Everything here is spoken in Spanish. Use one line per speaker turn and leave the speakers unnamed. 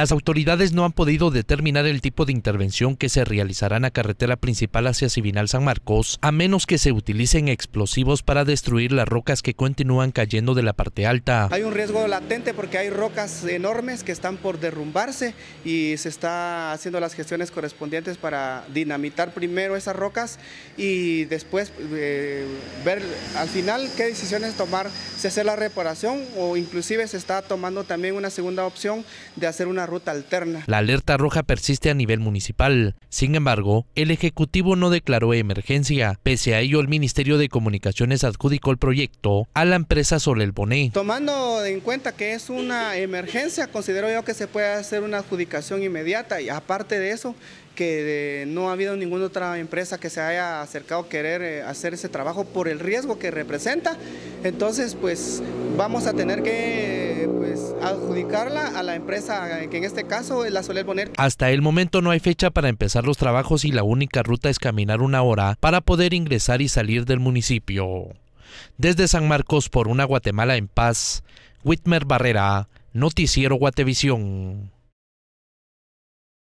Las autoridades no han podido determinar el tipo de intervención que se realizará en la carretera principal hacia Sibinal San Marcos, a menos que se utilicen explosivos para destruir las rocas que continúan cayendo de la parte alta. Hay un
riesgo latente porque hay rocas enormes que están por derrumbarse y se está haciendo las gestiones correspondientes para dinamitar primero esas rocas y después eh, ver al final qué decisiones tomar, si hacer la reparación o inclusive se está tomando también una segunda opción de hacer una ruta alterna.
La alerta roja persiste a nivel municipal. Sin embargo, el Ejecutivo no declaró emergencia. Pese a ello, el Ministerio de Comunicaciones adjudicó el proyecto a la empresa El Boné.
Tomando en cuenta que es una emergencia, considero yo que se puede hacer una adjudicación inmediata y aparte de eso, que eh, no ha habido ninguna otra empresa que se haya acercado a querer eh, hacer ese trabajo por el riesgo que representa. Entonces, pues vamos a tener que eh, pues, adjudicarla a la empresa, que en este caso la Soler poner.
Hasta el momento no hay fecha para empezar los trabajos y la única ruta es caminar una hora para poder ingresar y salir del municipio. Desde San Marcos por una Guatemala en paz, Whitmer Barrera, Noticiero Guatevisión.